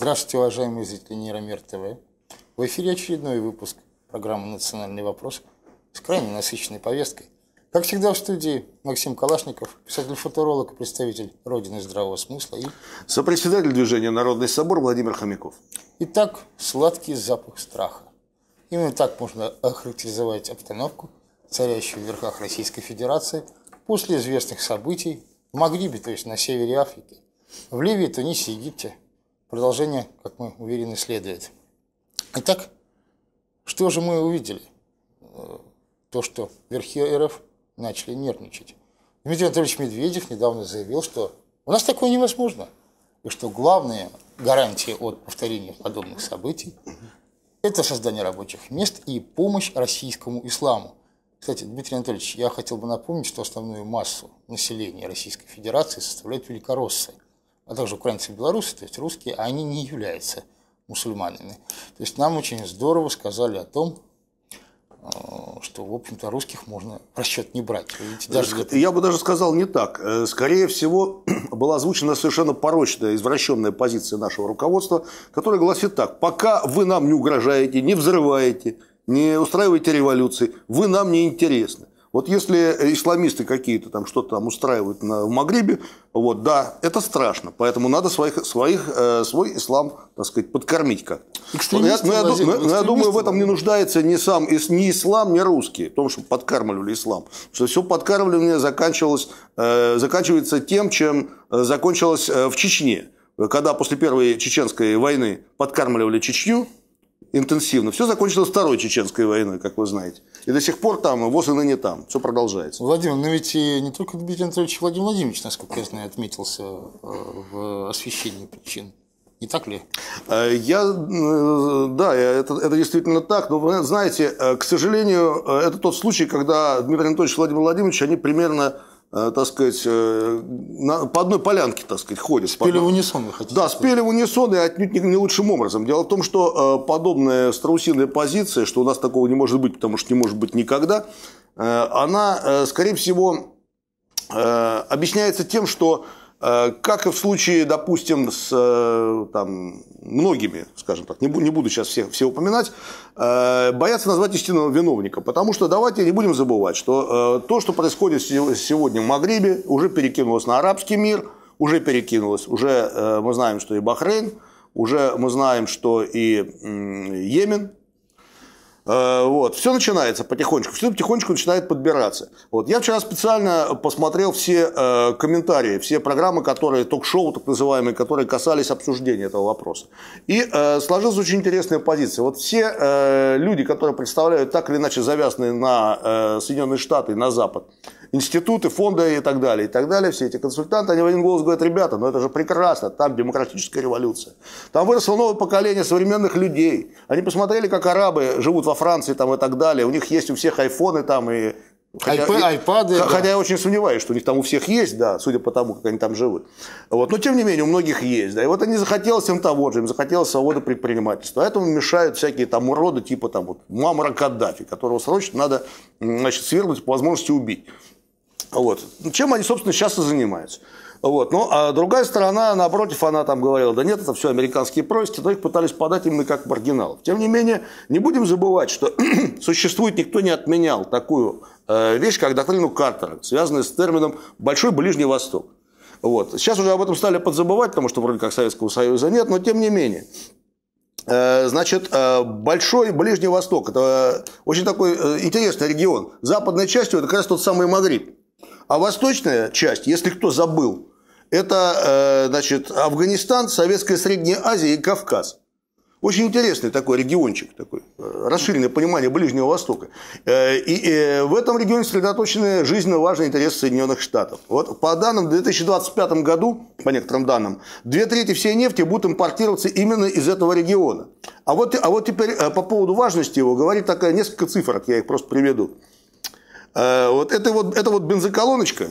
Здравствуйте, уважаемые зрители Нейромир ТВ. В эфире очередной выпуск программы «Национальный вопрос» с крайне насыщенной повесткой. Как всегда в студии Максим Калашников, писатель-футуролог и представитель Родины здравого смысла и... Сопредседатель движения «Народный собор» Владимир Хомяков. Итак, сладкий запах страха. Именно так можно охарактеризовать обстановку, царящую в верхах Российской Федерации после известных событий в Магрибе, то есть на севере Африки, в Ливии, Тунисе, Египте – Продолжение, как мы уверены, следует. Итак, что же мы увидели? Э, то, что верхи РФ начали нервничать. Дмитрий Анатольевич Медведев недавно заявил, что у нас такое невозможно. И что главная гарантия от повторения подобных событий – это создание рабочих мест и помощь российскому исламу. Кстати, Дмитрий Анатольевич, я хотел бы напомнить, что основную массу населения Российской Федерации составляют великороссы – а также украинцы и белорусы, то есть русские, а они не являются мусульманами. То есть нам очень здорово сказали о том, э, что, в общем-то, русских можно в расчет не брать. Видите, даже... Э, я бы даже сказал не так. Э, скорее всего, была озвучена совершенно порочная, извращенная позиция нашего руководства, которая гласит так. Пока вы нам не угрожаете, не взрываете, не устраиваете революции, вы нам не интересны. Вот если исламисты какие-то там что-то там устраивают на, в Магрибе, вот, да, это страшно. Поэтому надо своих, своих, э, свой ислам, так сказать, подкормить как. Но я, но, ну, я, но, но ну, я думаю, в этом не нуждается ни сам ни ислам, ни русские, в том, что подкармливали ислам. Что все подкармливание заканчивалось, э, заканчивается тем, чем э, закончилось э, в Чечне. Когда после Первой Чеченской войны подкармливали Чечню, интенсивно. Все закончилось Второй Чеченской войной, как вы знаете. И до сих пор там, ВОЗ и ныне там. Все продолжается. Владимир, но ведь и не только Дмитрий Анатольевич Владимир Владимирович, насколько я знаю, отметился э, в освещении причин. Не так ли? Э, я, э, да, это, это действительно так. Но знаете, к сожалению, это тот случай, когда Дмитрий Анатольевич Владимир Владимирович, они примерно Э, так сказать, э, на, по одной полянке, так сказать, ходят. Спели в унисон, вы хотите Да, сказать. спели в унисон и отнюдь не, не лучшим образом. Дело в том, что э, подобная страусиная позиция, что у нас такого не может быть, потому что не может быть никогда, она, скорее всего, объясняется тем, что Э, как и в случае, допустим, с э, там, многими, скажем так, не буду сейчас все, все упоминать, э, боятся назвать истинного виновника. Потому что давайте не будем забывать, что то, что происходит сегодня в Магрибе, уже перекинулось на арабский мир, уже перекинулось, уже мы знаем, что и Бахрейн, уже мы знаем, что и Йемен Э, вот. Все начинается потихонечку, все потихонечку начинает подбираться. Вот. Я вчера специально посмотрел все э, комментарии, все программы, которые, ток-шоу так называемые, которые касались обсуждения этого вопроса. И э, сложилась очень интересная позиция. Вот все э, люди, которые представляют так или иначе завязанные на э, Соединенные Штаты, на Запад, институты, фонды и так далее, и так далее, все эти консультанты, они в один голос говорят, ребята, ну это же прекрасно, там демократическая революция. Там выросло новое поколение современных людей. Они посмотрели, как арабы живут во Франции там и так далее. У них есть у всех айфоны там и Хотя, Айп, айпады, хотя да. хотя я очень сомневаюсь, что у них там у всех есть, да, судя по тому, как они там живут. Вот. Но тем не менее, у многих есть. Да. И вот они захотелось им того же, им захотелось свободы предпринимательства. А этому мешают всякие там уроды, типа там вот Мамара Каддафи, которого срочно надо значит, свергнуть, по возможности убить. Вот. Чем они, собственно, сейчас и занимаются. Вот. Ну, а другая сторона, напротив, она там говорила, да нет, это все американские происки, но их пытались подать именно как маргиналов. Тем не менее, не будем забывать, что существует, никто не отменял такую э, вещь, как доктрину Картера, связанную с термином «большой Ближний Восток». Вот. Сейчас уже об этом стали подзабывать, потому что вроде как Советского Союза нет, но тем не менее. Э, значит, э, Большой Ближний Восток – это э, очень такой интересный регион. Западной частью – это как раз тот самый Магриб. А восточная часть, если кто забыл, это э, значит, Афганистан, Советская Средняя Азия и Кавказ. Очень интересный такой региончик, такой, э, расширенное понимание Ближнего Востока. Э, и в этом регионе сосредоточены жизненно важные интересы Соединенных Штатов. Вот по данным, в 2025 году, по некоторым данным, две трети всей нефти будут импортироваться именно из этого региона. А вот, а вот теперь по поводу важности его говорит такая несколько цифр, я их просто приведу. Э, вот это вот, это вот бензоколоночка,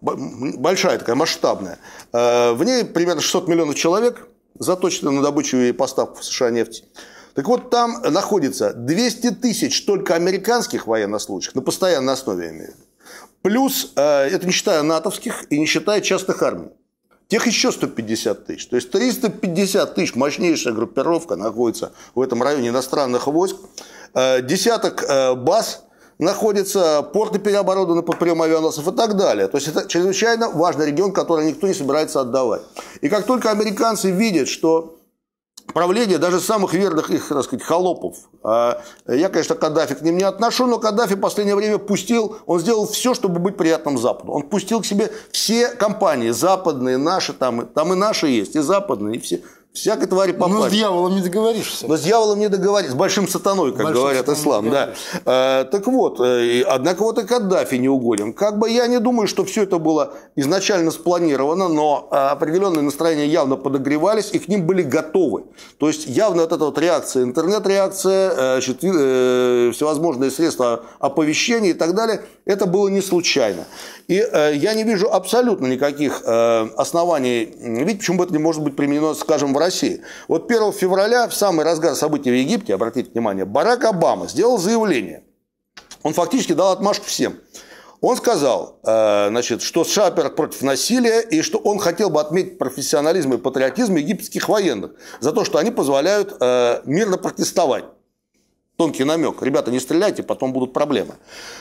большая такая, масштабная. Э, в ней примерно 600 миллионов человек заточено на добычу и поставку в США нефти. Так вот, там находится 200 тысяч только американских военнослужащих, на постоянной основе имею. Плюс, э, это не считая натовских и не считая частных армий. Тех еще 150 тысяч. То есть 350 тысяч мощнейшая группировка находится в этом районе иностранных войск. Десяток баз находятся, порты переоборудованы под прием авианосцев и так далее. То есть это чрезвычайно важный регион, который никто не собирается отдавать. И как только американцы видят, что правление даже самых верных их, так сказать, холопов. А, я, конечно, Каддафи к ним не отношу, но Каддафи в последнее время пустил, он сделал все, чтобы быть приятным Западу. Он пустил к себе все компании, западные, наши, там, там и наши есть, и западные, и все. Всяко твари по Ну, с дьяволом не договоришься. Но ну, с дьяволом не договоришься. С большим сатаной, как большим говорят ислам. Да. А, так вот, э, однако вот и Каддафи не угоден. Как бы я не думаю, что все это было изначально спланировано, но э, определенные настроения явно подогревались, и к ним были готовы. То есть, явно от этого вот реакция, интернет-реакция, всевозможные средства оповещения и так далее, это было не случайно. И я не вижу абсолютно никаких оснований видеть, почему бы это не может быть применено, скажем, в России. Вот 1 февраля, в самый разгар событий в Египте, обратите внимание, Барак Обама сделал заявление. Он фактически дал отмашку всем. Он сказал, э, значит, что США против насилия и что он хотел бы отметить профессионализм и патриотизм египетских военных за то, что они позволяют э, мирно протестовать. Тонкий намек. Ребята, не стреляйте, потом будут проблемы.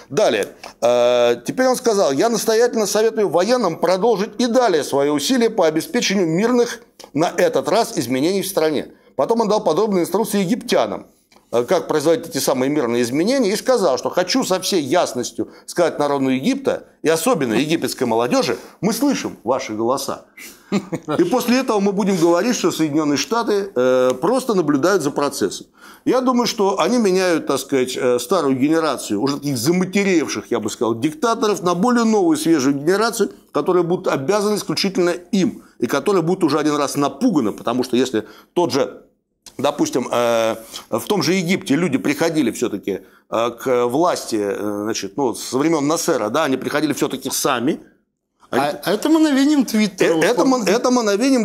Далее. Э, теперь он сказал, я настоятельно советую военным продолжить и далее свои усилия по обеспечению мирных на этот раз изменений в стране. Потом он дал подробные инструкции египтянам. Э, как производить эти самые мирные изменения, и сказал, что хочу со всей ясностью сказать народу Египта, и особенно египетской молодежи, мы слышим ваши голоса. И после этого мы будем говорить, что Соединенные Штаты э, просто наблюдают за процессом. Я думаю, что они меняют, так сказать, э, старую генерацию, уже таких заматеревших, я бы сказал, диктаторов, на более новую, свежую генерацию, которая будет обязана исключительно им, и которая будет уже один раз напугана, потому что если тот же допустим, э, в том же Египте люди приходили все-таки э, к власти, э, значит, ну, со времен Насера, да, они приходили все-таки сами, а, а это мановением Твиттера. Это, э, условно. это мановением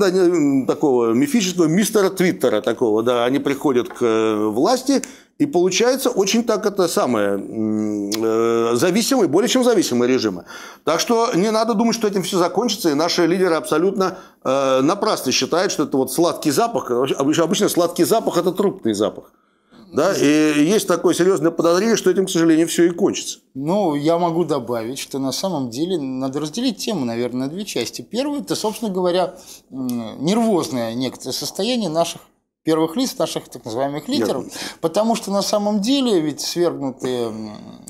да, такого мифического мистера Твиттера такого, да, они приходят к э, власти, и получается очень так это самое, э, зависимые, более чем зависимые режимы. Так что не надо думать, что этим все закончится, и наши лидеры абсолютно напрасно считают, что это вот сладкий запах, обычно сладкий запах – это трупный запах. Да? И есть такое серьезное подозрение, что этим, к сожалению, все и кончится. Ну, я могу добавить, что на самом деле надо разделить тему, наверное, на две части. Первое – это, собственно говоря, нервозное некоторое состояние наших первых лиц, наших так называемых лидеров, Нет. потому что на самом деле ведь свергнутые,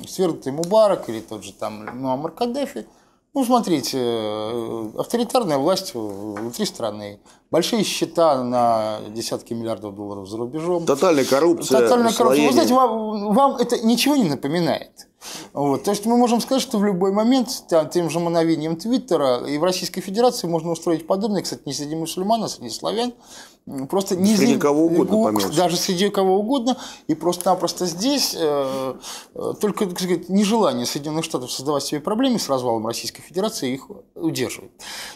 свергнутый Мубарак или тот же там Ну Муаммар Каддафи – ну, смотрите, авторитарная власть внутри страны, большие счета на десятки миллиардов долларов за рубежом. Тотальная коррупция. Тотальная коррупция. Вы знаете, вам, вам это ничего не напоминает. Вот. То есть мы можем сказать, что в любой момент там, тем же мановением Твиттера и в Российской Федерации можно устроить подобное, кстати, не среди мусульман, а среди славян, Просто не среди зим... кого угодно гук, помялся. Даже среди кого угодно. И просто-напросто здесь э, э, только так сказать, нежелание Соединенных Штатов создавать себе проблемы с развалом Российской Федерации их удерживает.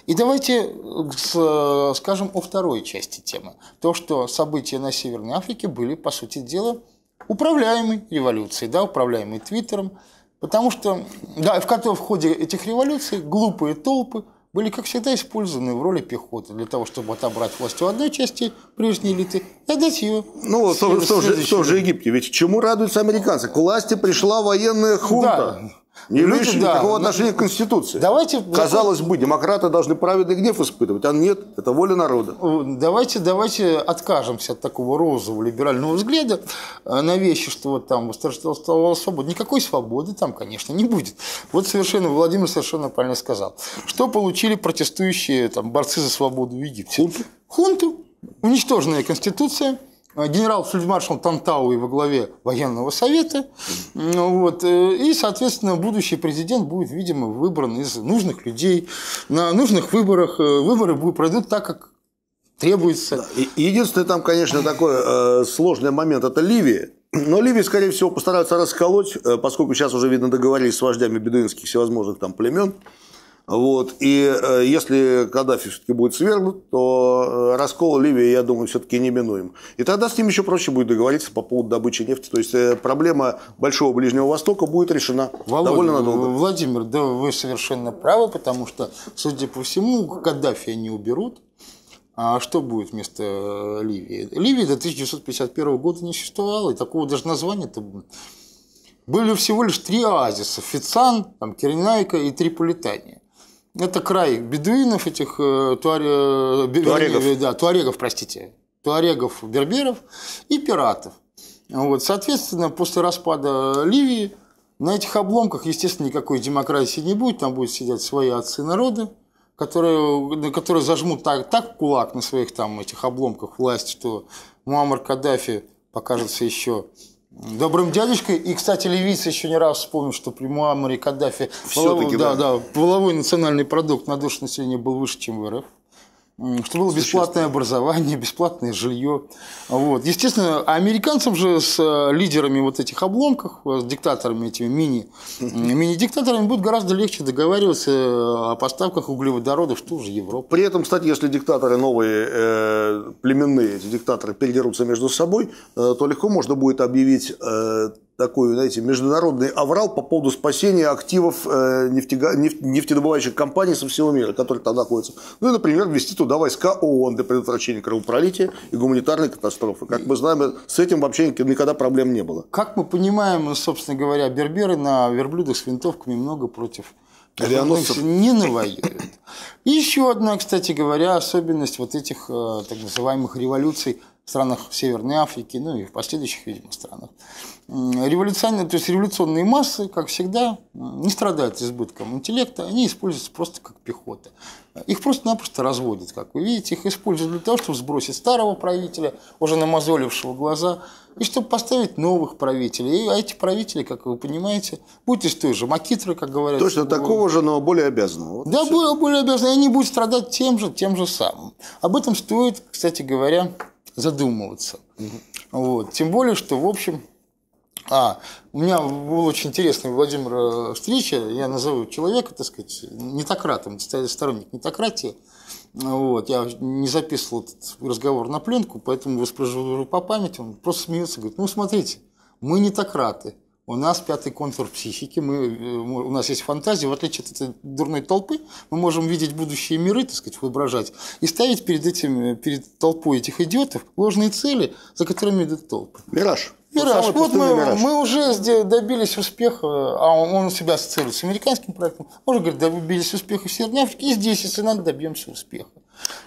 И давайте э, с, э, скажем о второй части темы. То, что события на Северной Африке были, по сути дела, управляемой революцией, да, управляемой Твиттером. Потому что да, в, в ходе этих революций глупые толпы – были, как всегда, использованы в роли пехоты для того, чтобы отобрать власть у одной части прежней элиты и отдать ее. Ну, в том же Египте. Ведь чему радуются американцы? К власти пришла военная хунта. Да. Не ну, люди да, никакого ну, отношения к Конституции. Давайте, Казалось бы, демократы должны праведный гнев испытывать, а нет, это воля народа. Э, давайте, давайте откажемся от такого розового либерального взгляда э, на вещи, что вот там восторжествовала свобода. Никакой свободы там, конечно, не будет. Вот совершенно Владимир совершенно правильно сказал. Что получили протестующие там, борцы за свободу в Египте? Хунту. Хунту, уничтоженная Конституция – Э, генерал-фельдмаршал Тантауи во главе военного совета. Э, вот, э, и, соответственно, будущий президент будет, видимо, выбран из нужных людей. На нужных выборах выборы будут пройдут так, как требуется. Единственный там, конечно, такой э, сложный момент – это Ливия. Но Ливию, скорее всего, постараются расколоть, поскольку сейчас уже, видно, договорились с вождями бедуинских всевозможных там племен. Вот. И э, если Каддафи все-таки будет свергнут, то э, раскол Ливии, я думаю, все-таки неминуем. И тогда с ним еще проще будет договориться по поводу добычи нефти. То есть э, проблема Большого Ближнего Востока будет решена Володя, довольно надолго. Владимир, да вы совершенно правы, потому что, судя по всему, Каддафи они уберут. А что будет вместо Ливии? Ливия до 1951 года не существовала, и такого даже названия-то были всего лишь три оазиса – Фицан, там, Киренайка и Триполитания. Это край бедуинов, этих э, туаре... Э, туарегов. Да, туарегов, простите. Туарегов, берберов и пиратов. Вот, соответственно, после распада Ливии на этих обломках, естественно, никакой демократии не будет. Там будут сидеть свои отцы народы, которые, которые зажмут так, так кулак на своих там этих обломках власти, что Муаммар Каддафи покажется еще Добрым дядюшкой. И, кстати, Левиц еще не раз вспомнил, что при Муаммаре Каддафи воловой, да, да. Да, воловой национальный продукт на душу населения был выше, чем в РФ что было бесплатное образование, бесплатное жилье. Вот. Естественно, американцам же с э, лидерами вот этих обломков, э, с диктаторами этими мини, мини-диктаторами будет гораздо легче договариваться э, о поставках углеводородов в ту же Европу. При этом, кстати, если диктаторы новые, э, племенные, эти диктаторы передерутся между собой, э, то легко можно будет объявить э, такой, знаете, международный аврал по поводу спасения активов э, нефтедобывающих компаний со всего мира, которые там находятся. Ну и, например, ввести туда войска ООН для предотвращения кровопролития и гуманитарной катастрофы. Как мы знаем, с этим вообще никогда проблем не было. Как мы понимаем, собственно говоря, берберы на верблюдах с винтовками много против авианосцев не навоюют. И еще одна, кстати говоря, особенность вот этих э, так называемых революций в странах Северной Африки, ну и в последующих, видимо, странах революционные, то есть революционные массы, как всегда, не страдают избытком интеллекта, они используются просто как пехота. Их просто-напросто разводят, как вы видите, их используют для того, чтобы сбросить старого правителя, уже намазолившего глаза, и чтобы поставить новых правителей. И, а эти правители, как вы понимаете, будут из той же макитры, как говорят. Точно вы... такого же, но более обязанного. Вот да, более, более обязанного, и они будут страдать тем же, тем же самым. Об этом стоит, кстати говоря, задумываться. Угу. Вот. Тем более, что, в общем, а, у меня была очень интересная Владимир э, встреча, я назову человека, так сказать, не нетократом, сторонник не нетократии. Вот, я не записывал этот разговор на пленку, поэтому воспроизвожу по памяти, он просто смеется, говорит, ну смотрите, мы не нетократы, у нас пятый контур психики, мы, э, у нас есть фантазия, в отличие от этой дурной толпы, мы можем видеть будущие миры, так сказать, воображать, и ставить перед, этим, перед толпой этих идиотов ложные цели, за которыми идут толпы. Мираж. Ну, мираж, вот мы, мираж. мы уже добились успеха, а он, он себя ассоциирует с американским проектом, мы уже, говорит, добились успеха в Северной Африке, и здесь, если надо, добьемся успеха.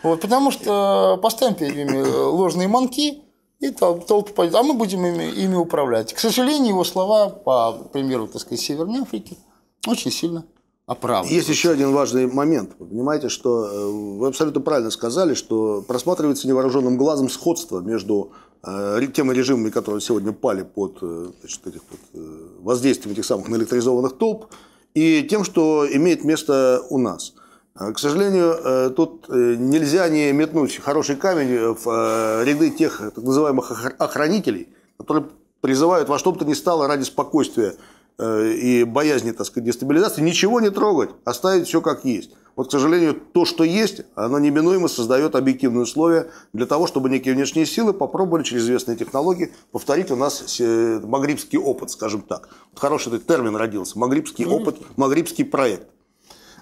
Вот, потому что поставим перед ними э, ложные манки, и толпа пойдет, а мы будем ими, ими управлять. К сожалению, его слова, по примеру, так сказать, Северной Африки, очень сильно оправдываются. Есть еще один важный момент. Вы понимаете, что э, вы абсолютно правильно сказали, что просматривается невооруженным глазом сходство между а, теми режимами, которые сегодня пали под э, значит, этих, под э, воздействием этих самых наэлектризованных толп, и тем, что имеет место у нас. А, к сожалению, э, тут нельзя не метнуть хороший камень в ряды тех так называемых охранителей, которые призывают во что бы то ни стало ради спокойствия и боязни, так сказать, дестабилизации, ничего не трогать, оставить все как есть. Вот, к сожалению, то, что есть, оно неминуемо создает объективные условия для того, чтобы некие внешние силы попробовали через известные технологии повторить у нас магрибский опыт, скажем так. Вот хороший этот термин родился. Магрибский опыт, магрибский проект.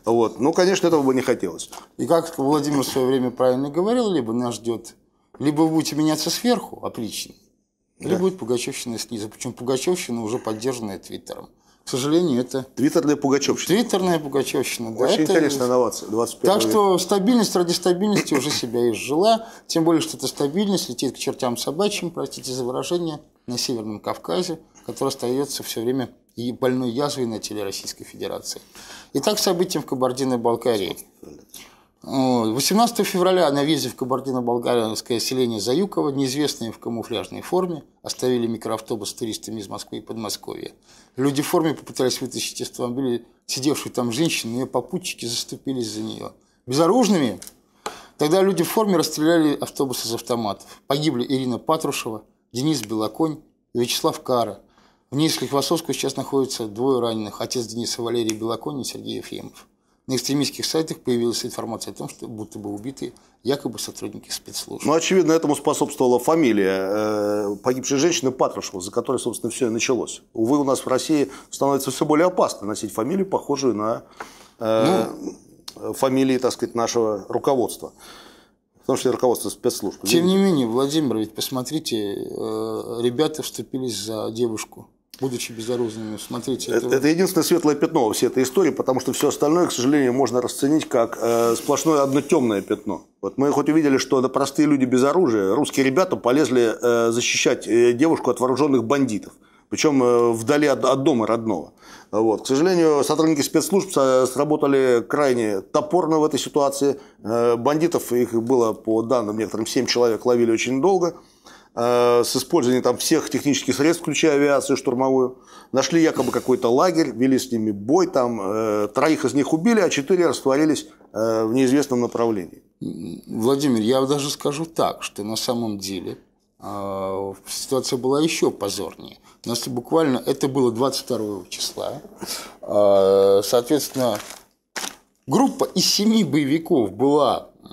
Вот. Ну, конечно, этого бы не хотелось. И как Владимир в свое время правильно говорил, либо нас ждет, либо вы будете меняться сверху, отлично, либо да. будет Пугачевщина снизу. Причем Пугачевщина уже поддержанная Твиттером. К сожалению, это... Твиттерная пугачевщина. Твиттерная пугачевщина, да. Очень это... интересная новация 21 Так века. что стабильность ради стабильности уже себя изжила, тем более, что эта стабильность летит к чертям собачьим, простите за выражение, на Северном Кавказе, который остается все время и больной язвой на теле Российской Федерации. Итак, событиям в Кабардино-Балкарии. 18 февраля на въезде в Кабардино-Болгарское селение Заюково неизвестные в камуфляжной форме оставили микроавтобус с туристами из Москвы и Подмосковья. Люди в форме попытались вытащить из автомобиля сидевшую там женщину, ее попутчики заступились за нее. Безоружными тогда люди в форме расстреляли автобус из автоматов. Погибли Ирина Патрушева, Денис Белоконь и Вячеслав Кара. В Низких Васовскую сейчас находятся двое раненых – отец Дениса Валерий Белоконь и Сергей Ефремов на экстремистских сайтах появилась информация о том, что будто бы убиты якобы сотрудники спецслужб. Ну, очевидно, этому способствовала фамилия э, погибшей женщины Патрушева, за которой, собственно, все и началось. Увы, у нас в России становится все более опасно носить фамилию, похожую на э, ну, фамилии, так сказать, нашего руководства. В том числе руководство спецслужб. Тем не менее, Владимир, ведь посмотрите, э, ребята вступились за девушку будучи безоружными. Смотрите, это... это единственное светлое пятно во всей этой истории, потому что все остальное, к сожалению, можно расценить как э, сплошное одно темное пятно. Вот мы хоть увидели, что это простые люди без оружия, русские ребята полезли э, защищать э, девушку от вооруженных бандитов. Причем э, вдали от, от дома родного. Вот. К сожалению, сотрудники спецслужб э, сработали крайне топорно в этой ситуации. Э, бандитов, их было по данным некоторым 7 человек, ловили очень долго. Э, с использованием там всех технических средств, включая авиацию штурмовую. Нашли якобы какой-то лагерь, вели с ними бой, там э, троих из них убили, а четыре растворились э, в неизвестном направлении. Владимир, я даже скажу так, что на самом деле э, ситуация была еще позорнее. У нас буквально это было 22 числа. Э, соответственно, группа из семи боевиков была э,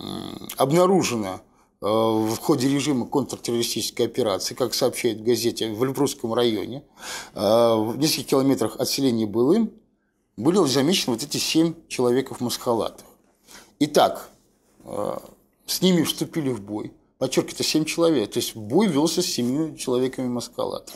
обнаружена Э, в ходе режима контртеррористической операции, как сообщает в газете, в Львовском районе, э, в нескольких километрах от селения Былым, были замечены вот эти семь человеков масхалатов. Итак, э, с ними вступили в бой. Подчеркиваю, это семь человек. То есть бой велся с семью человеками маскалатов.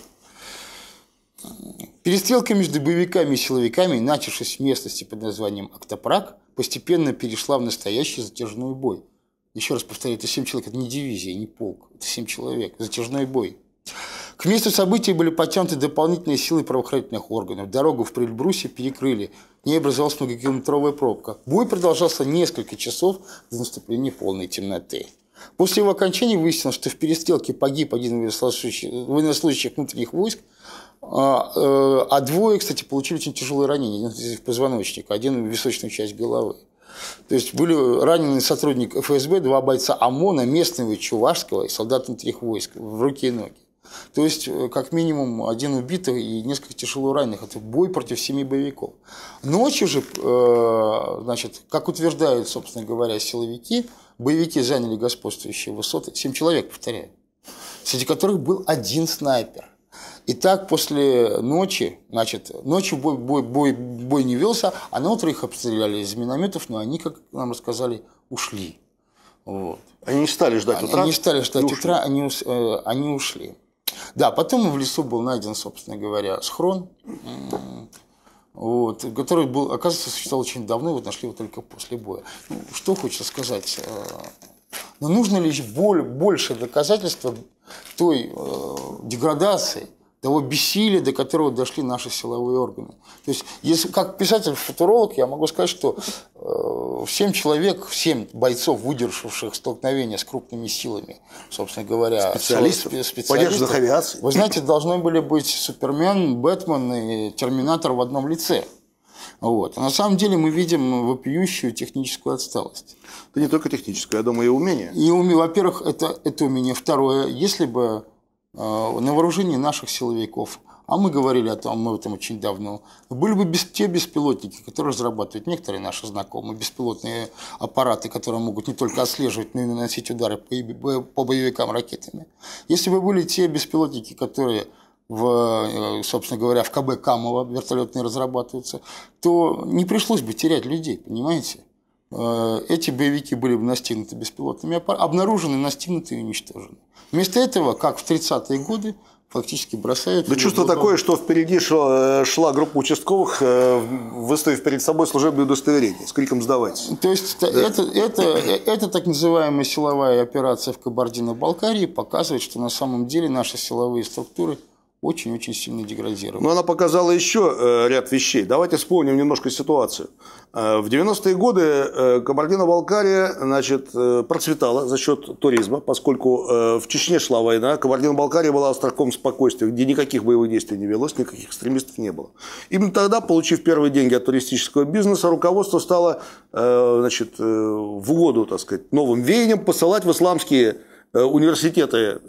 Перестрелка между боевиками и силовиками, начавшись в местности под названием Октопрак, постепенно перешла в настоящий затяжной бой – еще раз повторяю, это 7 человек, это не дивизия, не полк, это 7 человек, затяжной бой. К месту событий были подтянуты дополнительные силы правоохранительных органов. Дорогу в Прельбрусе перекрыли. В ней образовалась многокилометровая пробка. Бой продолжался несколько часов до наступления полной темноты. После его окончания выяснилось, что в перестрелке погиб один военнослужащий внутренних войск, а, э, а двое, кстати, получили очень тяжелые ранения. Один из позвоночника, один в височную часть головы. То есть были ранены сотрудник ФСБ, два бойца ОМОНа, местного чувашского и солдат внутренних войск в руки и ноги. То есть, э, как минимум, один убитый и несколько тяжело раненых. Это бой против семи боевиков. Ночью же, э, значит, как утверждают, собственно говоря, силовики, боевики заняли господствующие высоты. Семь человек, повторяю. Среди которых был один снайпер. И так после ночи, значит, ночью бой, бой, бой, бой не велся, а на утро их обстреляли из минометов, но они, как нам рассказали, ушли. Вот. Они не стали ждать утра? Они не стали ждать утра, они, э, они ушли. Да, потом в лесу был найден, собственно говоря, схрон, вот, который был, оказывается, существовал очень давно, вот нашли его только после боя. Ну, что хочется сказать? Э, но нужно лишь больше доказательства той э, деградации, того бессилия, до которого дошли наши силовые органы. То есть, если, как писатель-футуролог, я могу сказать, что э, человек, 7 бойцов, выдержавших столкновение с крупными силами, собственно говоря, специалистов, специалистов авиации. Вы знаете, должны были быть Супермен, Бэтмен и Терминатор в одном лице. Вот. А на самом деле мы видим вопиющую техническую отсталость. Это не только техническую, я думаю, и умение. И уме... Во-первых, это, это умение. Второе, если бы Э, на вооружении наших силовиков. А мы говорили о том, мы в этом очень давно. Были бы без, те беспилотники, которые разрабатывают некоторые наши знакомые, беспилотные аппараты, которые могут не только отслеживать, но и наносить удары по, по боевикам ракетами. Если бы были те беспилотники, которые в, э, собственно говоря, в КБ Камова вертолетные разрабатываются, то не пришлось бы терять людей, понимаете? Э, эти боевики были бы настигнуты беспилотными аппаратами, обнаружены, настигнуты и уничтожены. Вместо этого, как в 30-е годы, фактически бросают. Да чувство глубоко... такое, что впереди шла, шла группа участковых, э, выставив перед собой служебное удостоверение с криком «Сдавайтесь!». То есть да. это, это, э, это так называемая силовая операция в Кабардино-Балкарии показывает, что на самом деле наши силовые структуры – очень-очень сильно деградировала. Но она показала еще э, ряд вещей. Давайте вспомним немножко ситуацию. Э, в 90-е годы э, Кабардино-Балкария значит, процветала за счет туризма, поскольку в Чечне шла война, Кабардино-Балкария была островком спокойствия, где никаких боевых действий не велось, никаких экстремистов не было. Именно тогда, получив первые деньги от туристического бизнеса, руководство стало значит, в угоду так сказать, новым веянием посылать в исламские университеты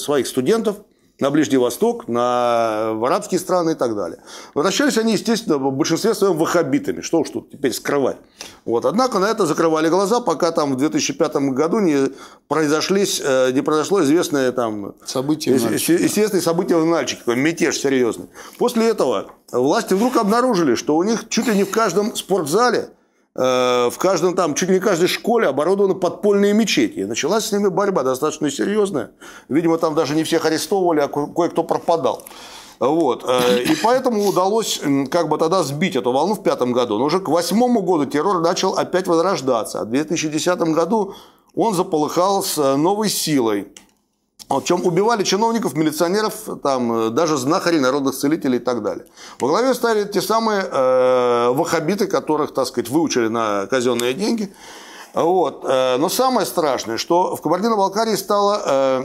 своих студентов – на Ближний Восток, на э, арабские страны и так далее. Возвращались они, естественно, в большинстве своем ваххабитами, что уж тут теперь скрывать. Вот. Однако на это закрывали глаза, пока там в 2005 году не, произошлись, э, не произошло известное там... Событие э, Естественное событие в Нальчике, мятеж серьезный. После этого власти вдруг обнаружили, что у них чуть ли не в каждом спортзале Э, в каждом там, чуть ли не каждой школе оборудованы подпольные мечети. И началась с ними борьба достаточно серьезная. Видимо, там даже не всех арестовывали, а кое-кто пропадал. Вот. Э, и поэтому удалось как бы тогда сбить эту волну в пятом году. Но уже к восьмому году террор начал опять возрождаться. А в 2010 году он заполыхал с э, новой силой. Чем убивали чиновников, милиционеров, там, э, даже знахарей, народных целителей и так далее. Во главе стали те самые э, ваххабиты, которых, так сказать, выучили на казенные деньги. Вот. Э, но самое страшное, что в Кабардино-Балкарии стало э,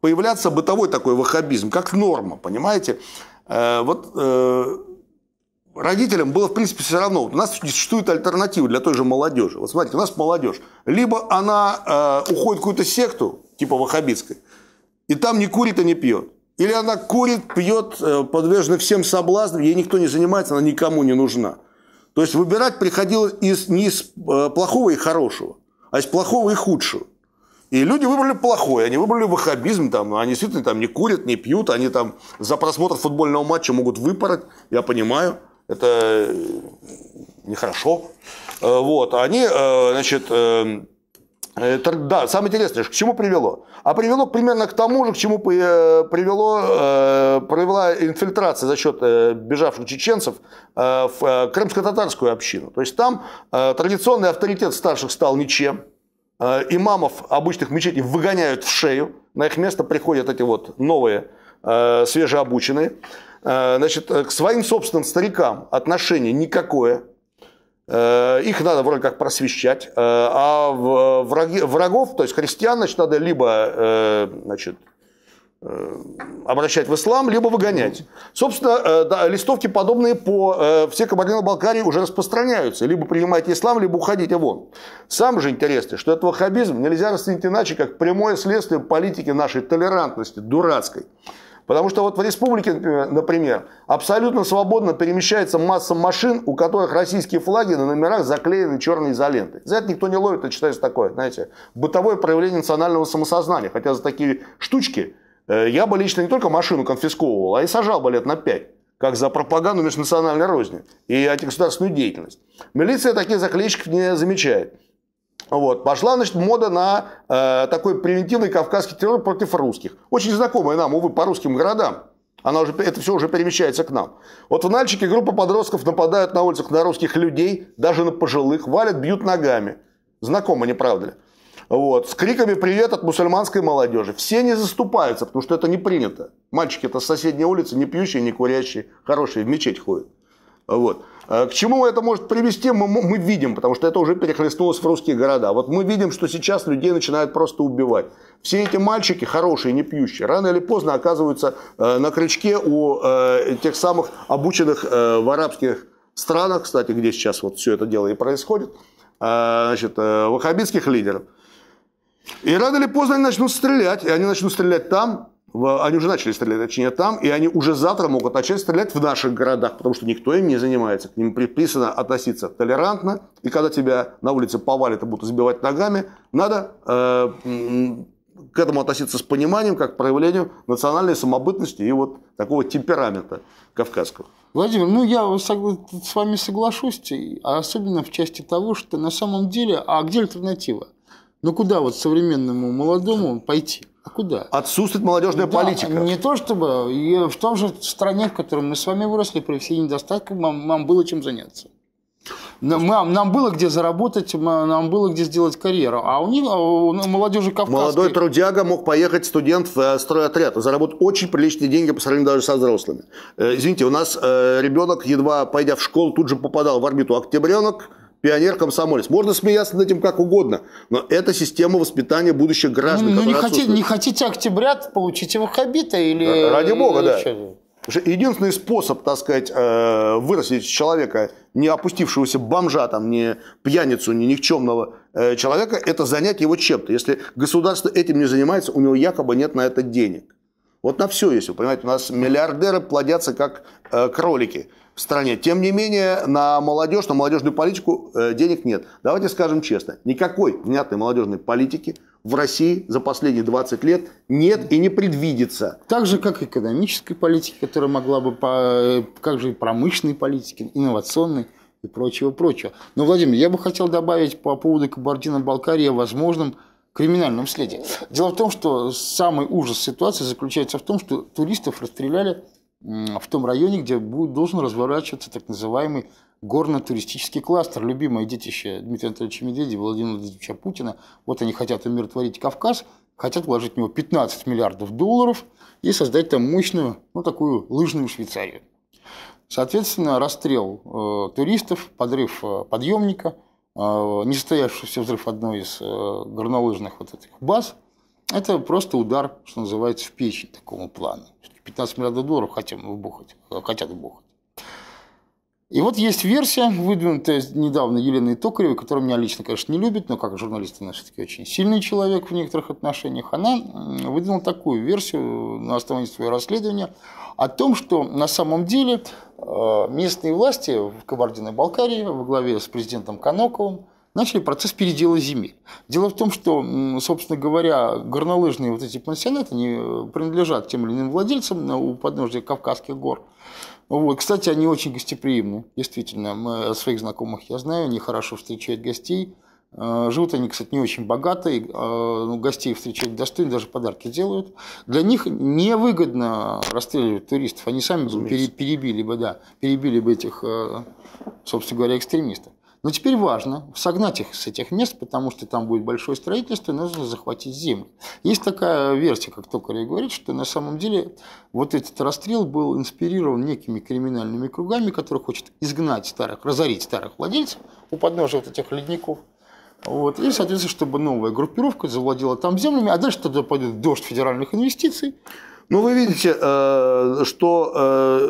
появляться бытовой такой вахабизм как норма, понимаете? Э, вот э, родителям было, в принципе, все равно. У нас существует альтернатива для той же молодежи. Вот смотрите, у нас молодежь. Либо она э, уходит в какую-то секту, типа ваххабистской. И там не курит и не пьет. Или она курит, пьет, э, подвержена всем соблазнам, ей никто не занимается, она никому не нужна. То есть выбирать приходилось из, не из э, плохого и хорошего, а из плохого и худшего. И люди выбрали плохое, они выбрали ваххабизм, там, они действительно там не курят, не пьют, они там за просмотр футбольного матча могут выпороть, я понимаю, это э, нехорошо. Вот, они, значит, это, да, самое интересное, к чему привело? А привело примерно к тому же, к чему э, привело, э, привела инфильтрация за счет э, бежавших чеченцев в крымско-татарскую общину. То есть там традиционный авторитет старших стал ничем. Имамов обычных мечетей выгоняют в шею. На их место приходят эти вот новые, свежеобученные. Значит, к своим собственным старикам отношение никакое Э, их надо вроде как просвещать, э, а враги, врагов, то есть христиан, значит, надо либо э, значит, обращать в ислам, либо выгонять. Собственно, да, листовки подобные по всей Кабардино-Балкарии уже распространяются. Либо принимайте ислам, либо уходите вон. Самое же интересное, что этот ваххабизм нельзя расценить иначе, как прямое следствие политики нашей толерантности, дурацкой. Потому что вот в республике, например, абсолютно свободно перемещается масса машин, у которых российские флаги на номерах заклеены черной изолентой. За это никто не ловит, это а считается такое, знаете, бытовое проявление национального самосознания. Хотя за такие штучки э, я бы лично не только машину конфисковывал, а и сажал бы лет на пять как за пропаганду межнациональной розни и антигосударственную деятельность. Милиция таких заклеечек не замечает. Вот. Пошла, значит, мода на э, такой превентивный кавказский террор против русских. Очень знакомая нам, увы, по русским городам. Она уже, это все уже перемещается к нам. Вот в Нальчике группа подростков нападают на улицах на русских людей, даже на пожилых, валят, бьют ногами. Знакомо, не правда ли? Вот, с криками «Привет!» от мусульманской молодежи. Все не заступаются, потому что это не принято. мальчики это с соседней улицы, не пьющие, не курящие, хорошие, в мечеть ходят. Вот. Э, к чему это может привести, мы, мы видим, потому что это уже перехлестнулось в русские города. Вот мы видим, что сейчас людей начинают просто убивать. Все эти мальчики, хорошие, не пьющие, рано или поздно оказываются э, на крючке у э, тех самых обученных в арабских странах, кстати, где сейчас вот все это дело и происходит, значит, ваххабитских лидеров. И рано или поздно они начнут стрелять, и они начнут стрелять там, они уже начали стрелять, точнее, там, и они уже завтра могут начать стрелять в наших городах, потому что никто им не занимается. К ним предписано относиться толерантно, и когда тебя на улице повалят и будут сбивать ногами, надо э, к этому относиться с пониманием, как к проявлению национальной самобытности и вот такого темперамента кавказского. Владимир, ну я с вами соглашусь, особенно в части того, что на самом деле, а где альтернатива? Ну куда вот современному молодому пойти? А куда? Отсутствует молодежная да, политика. Не то чтобы. И в том же стране, в которой мы с вами выросли, при всей недостатке, нам, нам было чем заняться. Нам, нам было где заработать, нам было где сделать карьеру. А у них а у молодежи кавказской... Молодой трудяга мог поехать студент в э, стройотряд, заработать очень приличные деньги по сравнению даже со взрослыми. Э, извините, у нас э, ребенок, едва пойдя в школу, тут же попадал в орбиту октябренок – пионер-комсомолец. Можно смеяться над этим как угодно, но это система воспитания будущих граждан. Ну, не, хотите, не хотите октября, получите ваххабита или... Ради бога, или да. что Единственный способ, так сказать, э, вырастить человека, не опустившегося бомжа, там, не пьяницу, не никчемного э, человека, это занять его чем-то. Если государство этим не занимается, у него якобы нет на это денег. Вот на все есть. Вы понимаете, у нас миллиардеры плодятся как э, кролики в стране. Тем не менее, на молодежь, на молодежную политику э, денег нет. Давайте скажем честно, никакой внятной молодежной политики в России за последние 20 лет нет и не предвидится. Так же, как экономической политики, которая могла бы, по, э, как же и промышленной политики, инновационной и прочего-прочего. Но, Владимир, я бы хотел добавить по поводу Кабардино-Балкарии о возможном криминальном следе. Дело в том, что самый ужас ситуации заключается в том, что туристов расстреляли в том районе, где будет, должен разворачиваться так называемый горно-туристический кластер, любимое детище Дмитрия Анатольевича Медведева Владимира Владимировича Путина. Вот они хотят умиротворить Кавказ, хотят вложить в него 15 миллиардов долларов и создать там мощную, ну, такую лыжную Швейцарию. Соответственно, расстрел э, туристов, подрыв э, подъемника, э, несостоявшийся взрыв одной из э, горнолыжных вот этих баз – это просто удар, что называется, в печень такому плану. 15 миллиардов долларов хотим вбухать, хотят э, вбухать. И вот есть версия, выдвинутая недавно Еленой Токаревой, которая меня лично, конечно, не любит, но как журналист она все-таки очень сильный человек в некоторых отношениях, она выдвинула такую версию на основании своего расследования о том, что на самом деле э, местные власти в Кабардино-Балкарии во главе с президентом Коноковым начали процесс передела земель. Дело в том, что, собственно говоря, горнолыжные вот эти пансионаты, они э, принадлежат тем или иным владельцам э, у подножия Кавказских гор. Вот. Кстати, они очень гостеприимны, действительно. Мы, своих знакомых я знаю, они хорошо встречают гостей. Э, живут они, кстати, не очень богатые, ну, гостей встречают достойно, даже подарки делают. Для них невыгодно расстреливать туристов, они сами бы перебили бы, да, перебили бы этих, собственно говоря, экстремистов. Но теперь важно согнать их с этих мест, потому что там будет большое строительство, и нужно захватить землю. Есть такая версия, как Токарев говорит, что на самом деле вот этот расстрел был инспирирован некими криминальными кругами, которые хотят изгнать старых, разорить старых владельцев у подножия вот этих ледников. Вот. И, соответственно, чтобы новая группировка завладела там землями, а дальше тогда пойдет дождь федеральных инвестиций, ну, вы видите, э, что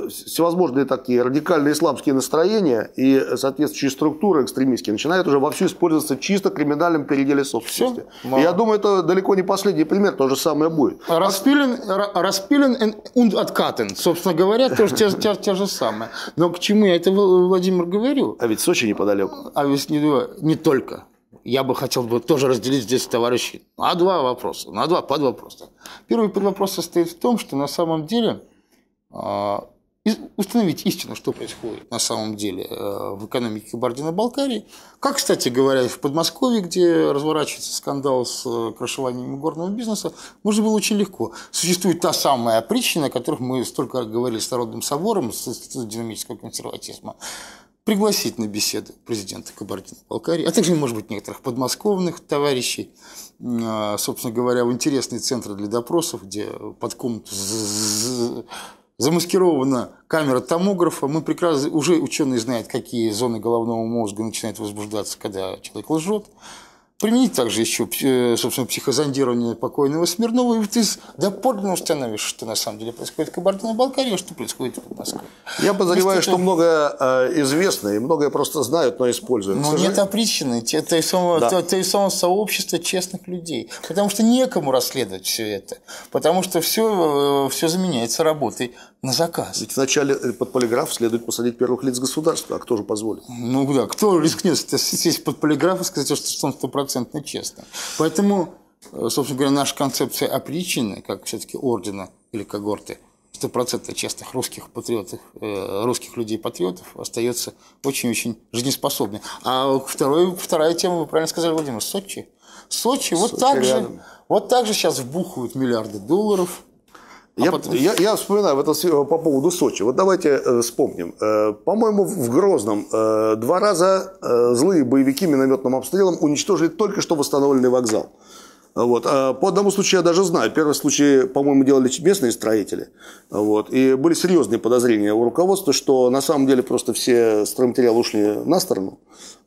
э, всевозможные такие радикальные исламские настроения и соответствующие структуры экстремистские начинают уже вовсю использоваться чисто криминальным переделе собственности. Все? Я думаю, это далеко не последний пример, то же самое будет. А распилен, распилен und откатен, собственно говоря, тоже те, те, те же самое. Но к чему я это, Владимир, говорю? А ведь Сочи неподалеку. А ведь не, не только я бы хотел бы тоже разделить здесь товарищи на два вопроса, на два подвопроса. Первый подвопрос состоит в том, что на самом деле а, установить истину, что происходит на самом деле э, в экономике Кабардино-Балкарии. Как, кстати говоря, в Подмосковье, где разворачивается скандал с э, крышеванием горного бизнеса, можно было очень легко. Существует та самая причина, о которой мы столько говорили с Народным собором, с, с динамического консерватизма пригласить на беседы президента Кабардино-Балкарии, а также, может быть, некоторых подмосковных товарищей, а, собственно говоря, в интересный центр для допросов, где под комнату замаскирована камера томографа. Мы прекрасно, уже ученые знают, какие зоны головного мозга начинают возбуждаться, когда человек лжет применить также еще, э, собственно, психозондирование покойного Смирнова, и ты доподлинно установишь, что на самом деле происходит в Кабардино-Балкарии, а что происходит в Москве. Я подозреваю, что, что многое э, известно, и многое просто знают, но используют. Но нет опричины, это и, само, да. это и само сообщество честных людей. Потому что некому расследовать все это. Потому что все, э, все заменяется работой на заказ. Ведь вначале э, под полиграф следует посадить первых лиц государства, а кто же позволит? Ну да, кто рискнет сесть под полиграф и сказать, что он стопроцентно честно. Поэтому, э, собственно говоря, наша концепция опричины, как все-таки ордена или когорты, стопроцентно честных русских патриотов, э, русских людей-патриотов остается очень-очень жизнеспособной. А второй, вторая тема, вы правильно сказали, Владимир, Сочи. Сочи, Сочи вот, так рядом. же, вот так же сейчас вбухают миллиарды долларов а я, потом... я, я вспоминаю это, э, по поводу Сочи. Вот давайте э, вспомним. Э, по-моему, в Грозном два раза злые боевики минометным обстрелом уничтожили только что восстановленный вокзал. Вот. А по одному случаю я даже знаю. Первый случай, по-моему, делали местные строители. Вот. И были серьезные подозрения у руководства, что на самом деле просто все стройматериалы ушли на сторону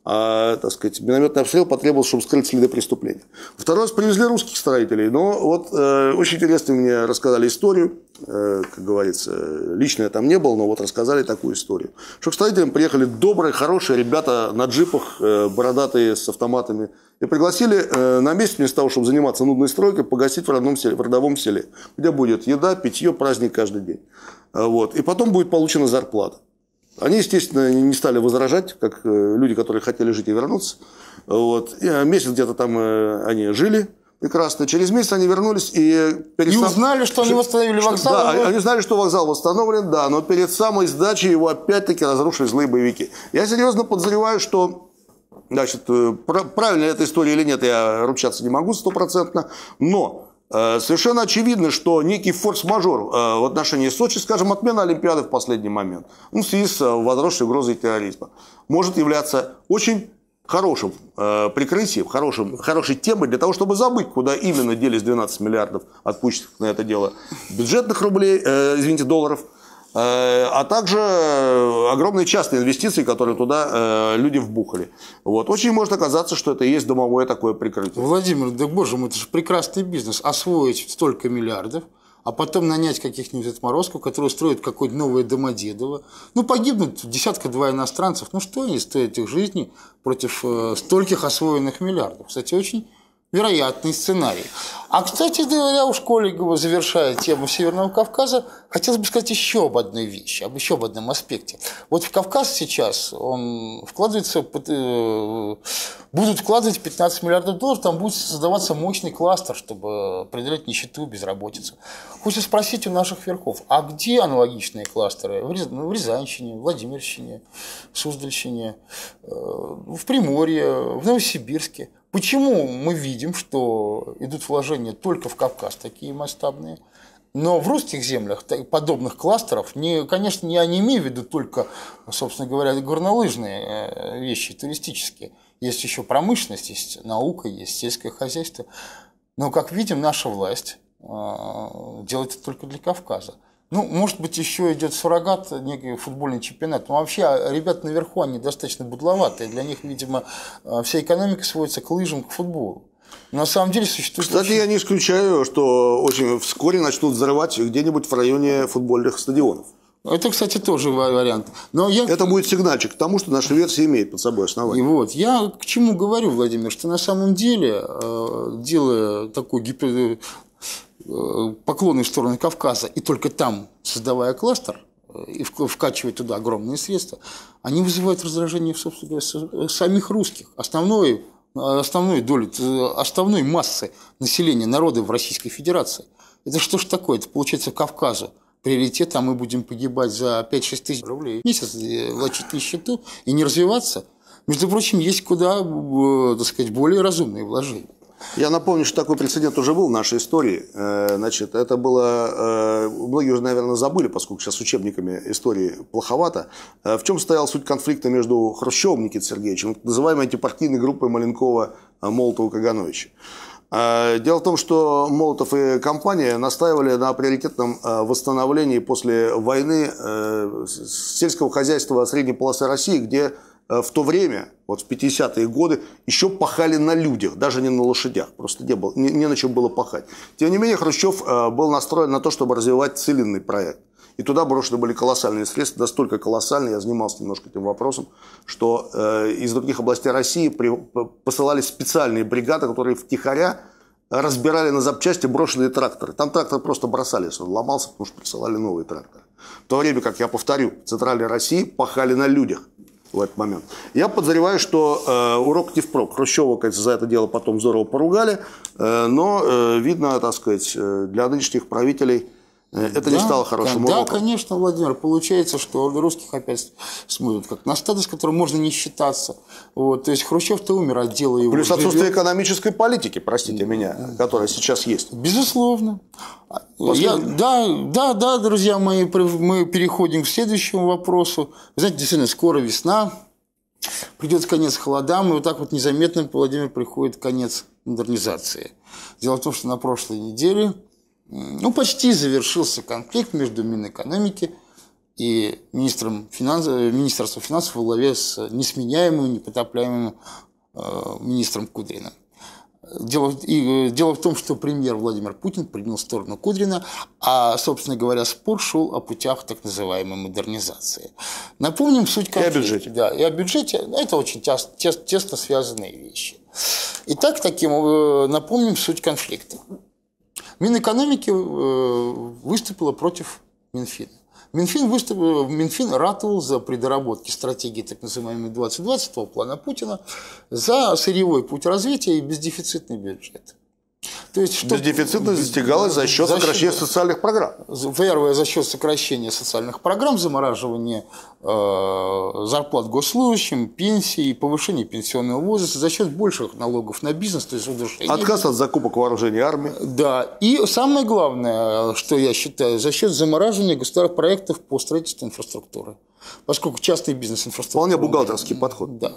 а, так сказать, минометный обстрел потребовал, чтобы скрыть следы преступления. Второй раз привезли русских строителей, но вот э, очень интересно мне рассказали историю, э, как говорится, лично я там не был, но вот рассказали такую историю, что к строителям приехали добрые, хорошие ребята на джипах, э, бородатые с автоматами, и пригласили э, на месте, вместо того, чтобы заниматься нудной стройкой, погасить в, родном селе, в родовом селе, где будет еда, питье, праздник каждый день. Э, вот. И потом будет получена зарплата. Они, естественно, не стали возражать, как э, люди, которые хотели жить и вернуться. Вот. И э, месяц где-то там э, они жили, прекрасно. Через месяц они вернулись и... Перед и сам... узнали, что они восстановили вокзал. Да, его... они знали, что вокзал восстановлен, да, но перед самой сдачей его опять-таки разрушили злые боевики. Я серьезно подозреваю, что Значит, правильно эта история или нет, я ручаться не могу стопроцентно, но Э, совершенно очевидно, что некий форс-мажор э, в отношении Сочи, скажем, отмена Олимпиады в последний момент, ну, в связи с э, возросшей угрозой терроризма, может являться очень хорошим прикрытием, хорошим, хорошей темой для того, чтобы забыть, куда именно делись 12 миллиардов отпущенных на это дело бюджетных рублей, э, извините, долларов – Э, а также э, огромные частные инвестиции, которые туда э, люди вбухали. Вот. Очень может оказаться, что это и есть домовое такое прикрытие. Владимир, да боже мой, это же прекрасный бизнес. Освоить столько миллиардов, а потом нанять каких-нибудь отморозков, которые устроят какое-то новое Домодедово. Ну, погибнут десятка-два иностранцев. Ну, что они стоят их жизни против стольких освоенных миллиардов? Кстати, очень вероятный сценарий. А, кстати говоря, у школе, завершая тему Северного Кавказа, хотелось бы сказать еще об одной вещи, об еще об одном аспекте. Вот в Кавказ сейчас он вкладывается, э, будут вкладывать 15 миллиардов долларов, там будет создаваться мощный кластер, чтобы преодолеть нищету, безработицу. Хочется спросить у наших верхов, а где аналогичные кластеры? В Рязанщине, в Владимирщине, в Суздальщине, э, в Приморье, в Новосибирске. Почему мы видим, что идут вложения только в Кавказ такие масштабные, но в русских землях подобных кластеров, не, конечно, я не имею в виду только, собственно говоря, горнолыжные э, вещи туристические. Есть еще промышленность, есть наука, есть сельское хозяйство. Но, как видим, наша власть э, делает это только для Кавказа. Ну, может быть, еще идет суррогат, некий футбольный чемпионат. Но вообще, а, ребята наверху, они достаточно будловатые. Для них, видимо, а, вся экономика сводится к лыжам, к футболу. На самом деле существует... Кстати, очень... я не исключаю, что очень вскоре начнут взрывать где-нибудь в районе футбольных стадионов. Ну, это, кстати, тоже вариант. Но я... Это будет сигнальчик к тому, что наша версия имеет под собой основание. И вот. Я к чему говорю, Владимир, что на самом деле, а, делая такой гипер... Э, поклонной стороны Кавказа, и только там, создавая кластер, э, и вкачивая туда огромные средства, они вызывают раздражение в собственно, э, самих русских. Основной, основной, доли, основной массы населения народа в Российской Федерации. Это что ж такое? Это получается Кавказу приоритет, а мы будем погибать за 5-6 тысяч рублей в месяц, влачить счету и не развиваться. Между прочим, есть куда, так сказать, более разумные вложения. Я напомню, что такой прецедент уже был в нашей истории. Э, значит, это было... Э, многие уже, наверное, забыли, поскольку сейчас с учебниками истории плоховато. Э, в чем стояла суть конфликта между Хрущевым Никитой Сергеевичем, так называемой антипартийной группой Маленкова, Молотова, Кагановича? Дело в том, что Молотов и компания настаивали на приоритетном восстановлении после войны сельского хозяйства средней полосы России, где Э, в то время, вот в 50-е годы, еще пахали на людях, даже не на лошадях, просто не, было, не, не на чем было пахать. Тем не менее, Хрущев э, был настроен на то, чтобы развивать целинный проект. И туда брошены были колоссальные средства, настолько колоссальные, я занимался немножко этим вопросом, что э, из других областей России при, посылались специальные бригады, которые втихаря разбирали на запчасти брошенные тракторы. Там трактор просто бросались, он ломался, потому что присылали новые тракторы. В то время, как я повторю, в Центральной России пахали на людях в этот момент. Я подозреваю, что э, урок не впрок. Хрущева, кажется, за это дело потом здорово поругали, э, но, э, видно, так сказать, э, для нынешних правителей Э, это да, не стало хорошим да, уроком. Да, конечно, Владимир. Получается, что русских опять смотрят как на стадо, которым можно не считаться. Вот, то есть Хрущев-то умер от а дела его. Плюс отсутствие живет. экономической политики, простите меня, которая сейчас есть. Безусловно. Я, да, да, да, друзья мои, мы переходим к следующему вопросу. Вы знаете, действительно, скоро весна, придет конец холодам, и вот так вот незаметно, Владимир, приходит конец модернизации. Дело в том, что на прошлой неделе ну, почти завершился конфликт между Минэкономики и министром финансов, э, Министерством финансов во главе с несменяемым, непотопляемым э, министром Кудриным. Дело, и, э, дело в том, что премьер Владимир Путин принял сторону Кудрина, а, собственно говоря, спор шел о путях так называемой модернизации. Напомним суть конфликта. И о бюджете. Да, и о бюджете. Ну, это очень тес, тес, тесно связанные вещи. Итак, таким, напомним суть конфликта. Минэкономики э, выступила против Минфина. Минфин, выступил, э, Минфин ратовал за придоработки стратегии так называемой 2020 плана Путина, за сырьевой путь развития и бездефицитный бюджет. То есть, что... Бездефицитность достигалась за счет за сокращения счет... социальных программ. Первое, за счет сокращения социальных программ, замораживания э, зарплат госслужащим, пенсии, повышения пенсионного возраста, за счет больших налогов на бизнес, то есть удушения. Отказ от закупок вооружений армии. Да. И самое главное, что я считаю, за счет замораживания государственных проектов по строительству инфраструктуры. Поскольку частный бизнес инфраструктуры. Вполне бухгалтерский подход. Да.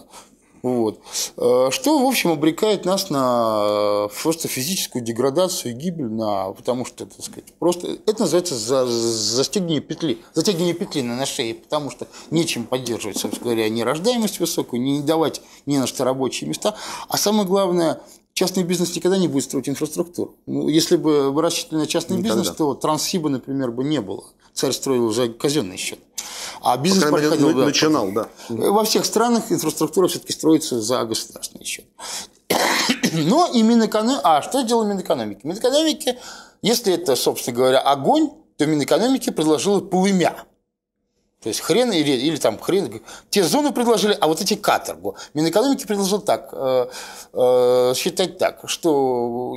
Вот. Э, что, в общем, обрекает нас на э, просто физическую деградацию и гибель, на, потому что, так сказать, просто это называется за, застегивание петли, затягивание петли на, на шее, потому что нечем поддерживать, собственно говоря, нерождаемость высокую, не давать ни на что рабочие места, а самое главное, Частный бизнес никогда не будет строить инфраструктуру. Ну, если бы вы рассчитывали на частный никогда. бизнес, то Трансхиба, например, бы не было. Царь строил уже казенный счет. А бизнес По мере, проходил... Да, начинал, да. Во всех странах инфраструктура все-таки строится за государственный счет. Но и Минэкономики... А что делал Минэкономики? Минэкономики, если это, собственно говоря, огонь, то Минэкономики предложила полымя. То есть хрен или, или там хрен. Те зоны предложили, а вот эти каторгу. Минэкономики предложил так, э, э, считать так, что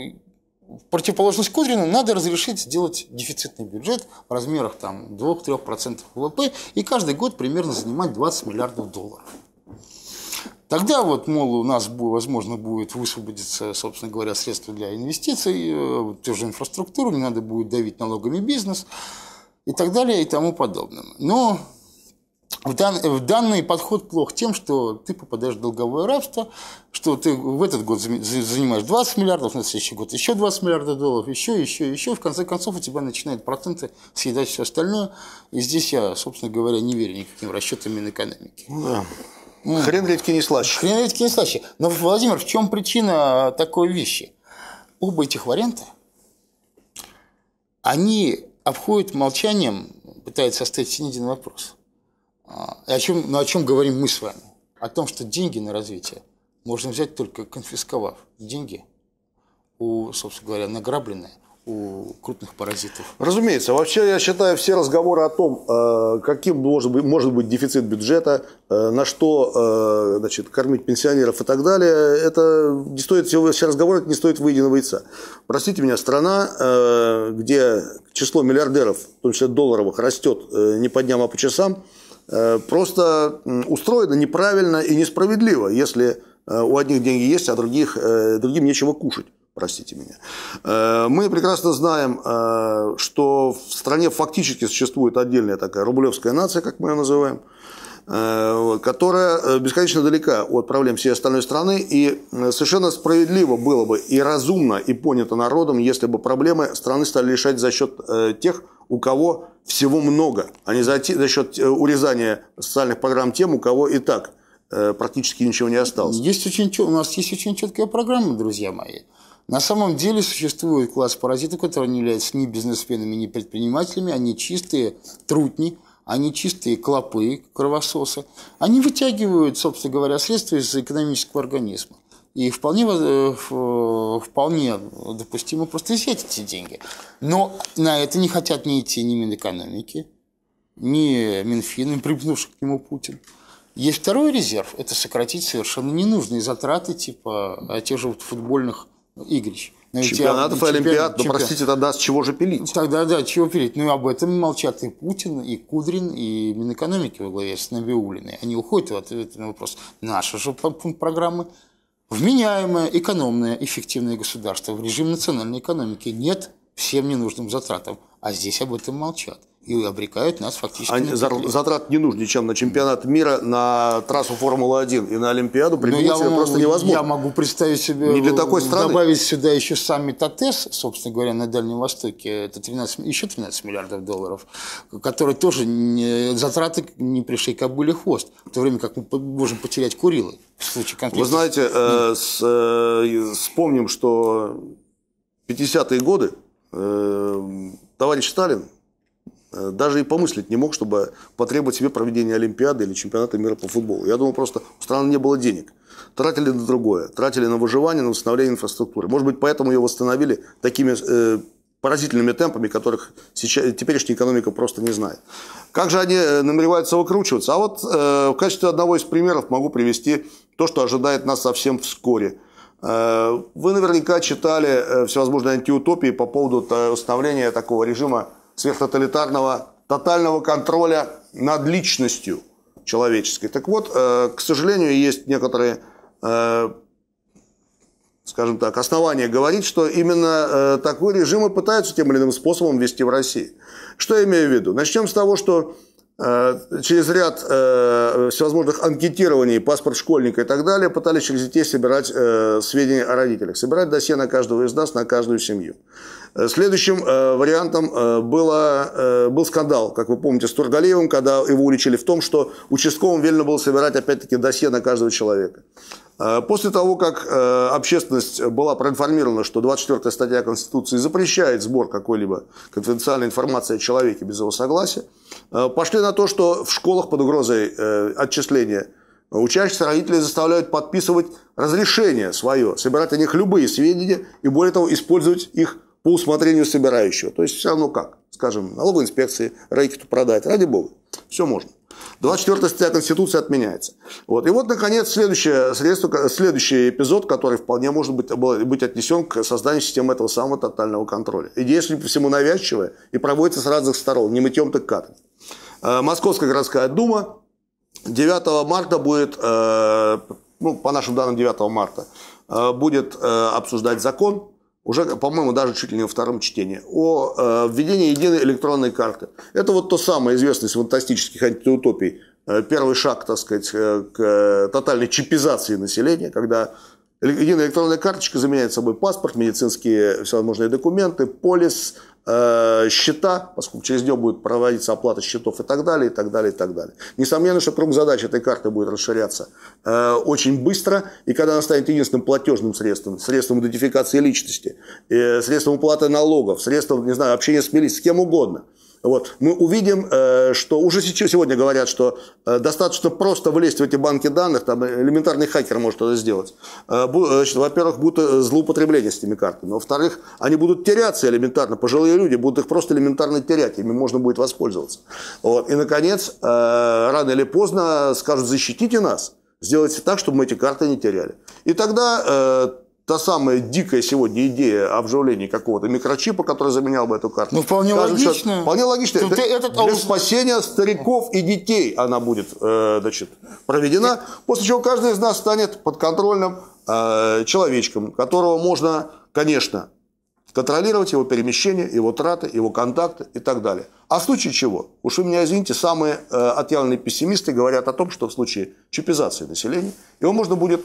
в противоположность Кудрину надо разрешить сделать дефицитный бюджет в размерах там 2-3% ВВП и каждый год примерно занимать 20 миллиардов долларов. Тогда вот, мол, у нас, возможно, будет высвободиться, собственно говоря, средства для инвестиций, э, ту же инфраструктуру, не надо будет давить налогами бизнес и так далее и тому подобное. Но в, дан, в данный подход плох тем, что ты попадаешь в долговое рабство, что ты в этот год занимаешь 20 миллиардов, на следующий год еще 20 миллиардов долларов, еще, еще, еще, и в конце концов у тебя начинают проценты съедать все остальное. И здесь я, собственно говоря, не верю никаким расчетам Минэкономики. Да. Ну, хрен редьки не слаще. Хрен редьки не слаще. Но, Владимир, в чем причина такой вещи? Оба этих варианта, они обходит молчанием, пытается оставить ни один вопрос. А, о чем, ну, о чем говорим мы с вами? О том, что деньги на развитие можно взять только конфисковав деньги у, собственно говоря, награбленные у крупных паразитов? Разумеется. Вообще, я считаю, все разговоры о том, э, каким может быть, может быть дефицит бюджета, э, на что э, значит, кормить пенсионеров и так далее, это не стоит, все разговоры это не стоит выеденного яйца. Простите меня, страна, где число миллиардеров, в том числе долларовых, растет не по дням, а по часам, просто устроена неправильно и несправедливо, если у одних деньги есть, а других, другим нечего кушать простите меня. Э, мы прекрасно знаем, э, что в стране фактически существует отдельная такая рублевская нация, как мы ее называем, э, которая бесконечно далека от проблем всей остальной страны, и совершенно справедливо было бы и разумно, и понято народом, если бы проблемы страны стали решать за счет тех, у кого всего много, а не за, за счет урезания социальных программ тем, у кого и так практически ничего не осталось. Есть очень, у нас есть очень четкая программа, друзья мои. На самом деле существует класс паразитов, которые не являются ни бизнесменами, ни предпринимателями. Они чистые трутни, они чистые клопы, кровососы. Они вытягивают, собственно говоря, средства из экономического организма. И вполне, э, э, вполне допустимо просто взять эти деньги. Но на это не хотят ни идти ни Минэкономики, ни Минфин, припнувший к нему Путин. Есть второй резерв – это сократить совершенно ненужные затраты, типа э, тех же вот футбольных Игоревич. Но Чемпионатов и Олимпиад, чемпион, ну, чемпион. простите, тогда с чего же пилить? Тогда, да, чего пилить? Ну, об этом молчат и Путин, и Кудрин, и Минэкономики во главе с Набиулиной. Они уходят в ответ на вопрос. Наша же пункт программы вменяемое, экономное, эффективное государство в режим национальной экономики нет всем ненужным затратам. А здесь об этом молчат и обрекают нас фактически. Они, на затрат не нужно, чем на чемпионат мира, на трассу Формулы-1 и на Олимпиаду ну, применить себе просто невозможно. Я могу представить себе, не для такой э, страны. добавить сюда еще саммит АТС, собственно говоря, на Дальнем Востоке, это 13, еще 13 миллиардов долларов, которые тоже не, затраты не пришли к обули хвост, в то время как мы можем потерять Курилы в случае конфликта. Вы знаете, э, с, э, вспомним, что 50-е годы э, товарищ Сталин Э, даже и помыслить не мог, чтобы потребовать себе проведения Олимпиады или чемпионата мира по футболу. Я думал, просто у страны не было денег. Тратили на другое. Тратили на выживание, на восстановление инфраструктуры. Может быть, поэтому ее восстановили такими э, поразительными темпами, которых сейчас, теперешняя экономика просто не знает. Как же они э, намереваются выкручиваться? А вот э, в качестве одного из примеров могу привести то, что ожидает нас совсем вскоре э, – вы наверняка читали всевозможные антиутопии по поводу установления такого режима сверхтоталитарного тотального контроля над личностью человеческой. Так вот, э, к сожалению, есть некоторые, э, скажем так, основания говорить, что именно э, такой режим и пытаются тем или иным способом вести в России. Что я имею в виду? Начнем с того, что через ряд всевозможных анкетирований, паспорт школьника и так далее, пытались через детей собирать сведения о родителях, собирать досье на каждого из нас, на каждую семью. Э, следующим э, вариантом э, было, был скандал, как вы помните, с Тургалеевым, когда его уличили в том, что участковым велено было собирать опять-таки досье на каждого человека. После того, как общественность была проинформирована, что 24-я статья Конституции запрещает сбор какой-либо конфиденциальной информации о человеке без его согласия, пошли на то, что в школах под угрозой отчисления Учащихся родители заставляют подписывать разрешение свое, собирать о них любые сведения и, более того, использовать их по усмотрению собирающего. То есть все равно как, скажем, налоговой инспекции рэкету продать, ради бога, все можно. 24 статья Конституции отменяется. Вот. И вот, наконец, следующее средство, следующий эпизод, который вполне может быть, быть отнесен к созданию системы этого самого тотального контроля. Идея, судя по всему, навязчивая и проводится с разных сторон, не мытьем, так катом. Э, Московская городская дума 9 марта будет, э, ну, по нашим данным, 9 марта, э, будет обсуждать закон, уже, по-моему, даже чуть ли не во втором чтении, о э, введении единой электронной карты. Это вот то самое известное из фантастических антиутопий, э, первый шаг, так сказать, э, к э, тотальной чипизации населения, когда единая электронная карточка заменяет собой паспорт, медицинские всевозможные документы, полис, Э, счета, поскольку через нее будет проводиться оплата счетов и так далее, и так далее, и так далее. Несомненно, что круг задач этой карты будет расширяться э, очень быстро, и когда она станет единственным платежным средством, средством идентификации личности, э, средством уплаты налогов, средством, не знаю, общения с милицией, с кем угодно – вот, мы увидим, э, что уже сегодня говорят, что э, достаточно просто влезть в эти банки данных, там элементарный хакер может это сделать. Э, во-первых, будут злоупотребления с этими картами. Во-вторых, они будут теряться элементарно. Пожилые люди будут их просто элементарно терять, ими можно будет воспользоваться. Вот. И, наконец, рано или поздно скажут, защитите нас, сделайте так, чтобы мы эти карты не теряли. И тогда та самая дикая сегодня идея о вживлении какого-то микрочипа, который заменял бы эту карту. Ну, вполне логично. вполне логично. Тут ну, это, этот... Для спасения стариков и детей она будет э, значит, проведена, после чего каждый из нас станет подконтрольным э, человечком, которого можно, конечно, контролировать его перемещение, его траты, его контакты и так далее. А в случае чего? Уж вы меня извините, самые э, отъявленные пессимисты говорят о том, что в случае чипизации населения его можно будет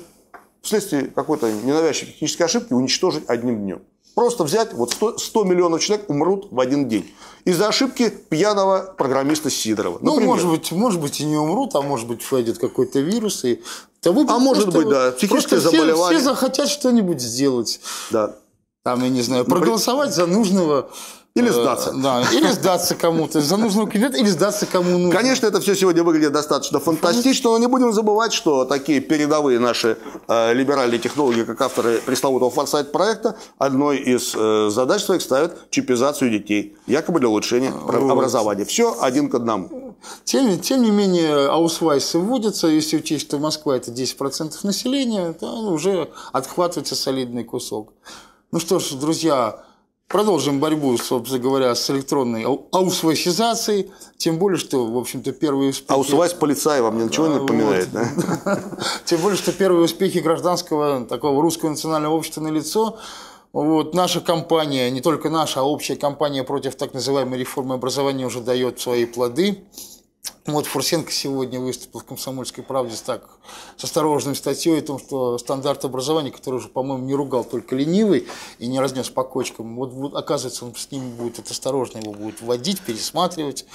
вследствие какой-то ненавязчивой технической ошибки уничтожить одним днем. Просто взять, вот 100, 100 миллионов человек умрут в один день. Из-за ошибки пьяного программиста Сидорова. Ну, может быть, может быть, и не умрут, а может быть, войдет какой-то вирус. И... Да вы а может быть, да, психическое заболевание. Все, все захотят что-нибудь сделать. Да. Там, я не знаю, проголосовать Например... за нужного или э, сдаться. Да, или сдаться кому-то, за нужного кандидата, или сдаться кому нужно. Конечно, это все сегодня выглядит достаточно фантастично, но не будем забывать, что такие передовые наши э, либеральные технологии, как авторы пресловутого форсайт проекта, одной из э, задач своих ставят чипизацию детей, якобы для улучшения вот. образования. Все один к одному. Тем, тем не менее, аусвайсы вводятся, если учесть, что Москва это 10% населения, то уже отхватывается солидный кусок. Ну что ж, друзья, Продолжим борьбу, собственно говоря, с электронной аусвайсизацией, тем более, что, в общем-то, первые успехи... Аусвайс полицай вам ничего не а, напоминает, да? Тем более, что первые успехи гражданского, такого русского национального общества налицо. Вот, наша компания, не только наша, а общая компания против так называемой реформы образования уже дает свои плоды. Вот Фурсенко сегодня выступил в «Комсомольской правде» с так с осторожной статьей о том, что стандарт образования, который уже, по-моему, не ругал только ленивый и не разнес по кочкам, вот, вот оказывается, он с ним будет это осторожно его будет вводить, пересматривать.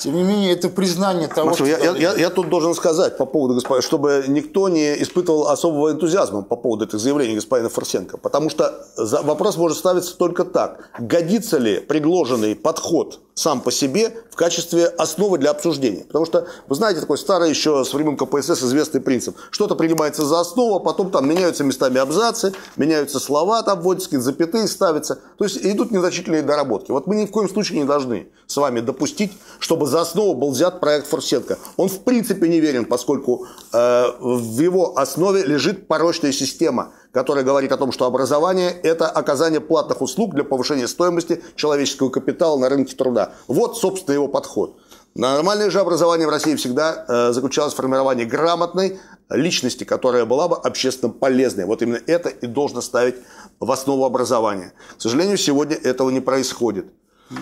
Тем не менее, это признание того, Машу, что... Я, я, я, я тут должен сказать по поводу господина, чтобы никто не испытывал особого энтузиазма по поводу этих заявлений господина Фурсенко, потому что вопрос может ставиться только так. Годится ли предложенный подход сам по себе в качестве основы для обсуждения? Потому что, вы знаете, такой старый еще с времен КПСС известный принцип. Что-то принимается за основу, а потом там меняются местами абзацы, меняются слова, там вводятся какие запятые ставятся. То есть идут незначительные доработки. Вот мы ни в коем случае не должны с вами допустить, чтобы за основу был взят проект Форсенко. Он в принципе не верен, поскольку э, в его основе лежит порочная система, которая говорит о том, что образование – это оказание платных услуг для повышения стоимости человеческого капитала на рынке труда. Вот, собственно, его подход. Нормальное же образование в России всегда э, заключалось в формировании грамотной личности, которая была бы общественно полезной. Вот именно это и должно ставить в основу образования. К сожалению, сегодня этого не происходит.